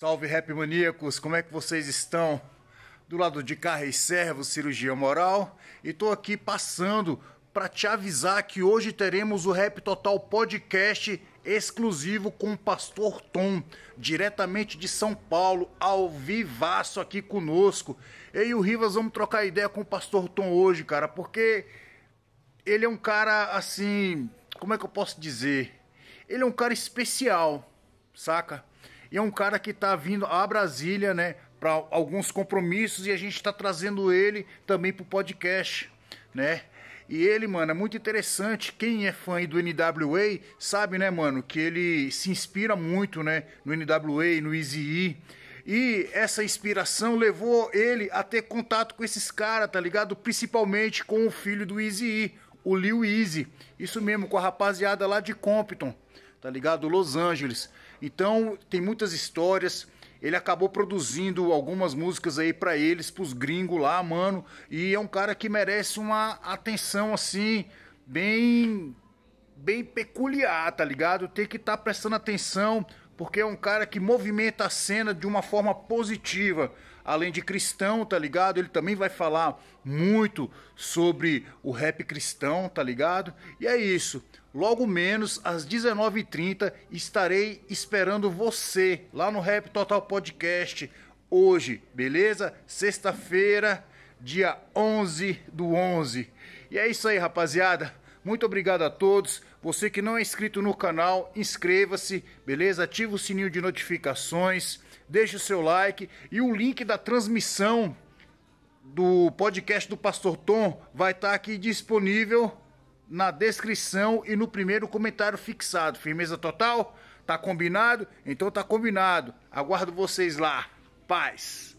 Salve rap maníacos, como é que vocês estão? Do lado de carro e Servo, Cirurgia Moral, e tô aqui passando para te avisar que hoje teremos o Rap Total Podcast exclusivo com o Pastor Tom, diretamente de São Paulo, ao vivaço aqui conosco. Eu e o Rivas vamos trocar ideia com o Pastor Tom hoje, cara, porque ele é um cara assim, como é que eu posso dizer? Ele é um cara especial, saca? e é um cara que está vindo a Brasília, né, para alguns compromissos e a gente está trazendo ele também para o podcast, né? E ele, mano, é muito interessante. Quem é fã do NWA sabe, né, mano, que ele se inspira muito, né, no NWA, no Easy e essa inspiração levou ele a ter contato com esses caras, tá ligado? Principalmente com o filho do Easy, o Lil Easy. Isso mesmo, com a rapaziada lá de Compton tá ligado? Los Angeles. Então tem muitas histórias. Ele acabou produzindo algumas músicas aí para eles, pros gringos lá, mano. E é um cara que merece uma atenção assim, bem bem peculiar, tá ligado? Tem que estar tá prestando atenção, porque é um cara que movimenta a cena de uma forma positiva. Além de cristão, tá ligado? Ele também vai falar muito sobre o rap cristão, tá ligado? E é isso. Logo menos às 19h30 estarei esperando você lá no Rap Total Podcast hoje, beleza? Sexta-feira, dia 11 do 11. E é isso aí, rapaziada. Muito obrigado a todos. Você que não é inscrito no canal, inscreva-se, beleza? Ativa o sininho de notificações, deixe o seu like e o link da transmissão do podcast do Pastor Tom vai estar tá aqui disponível na descrição e no primeiro comentário fixado. Firmeza total? Tá combinado? Então tá combinado. Aguardo vocês lá. Paz.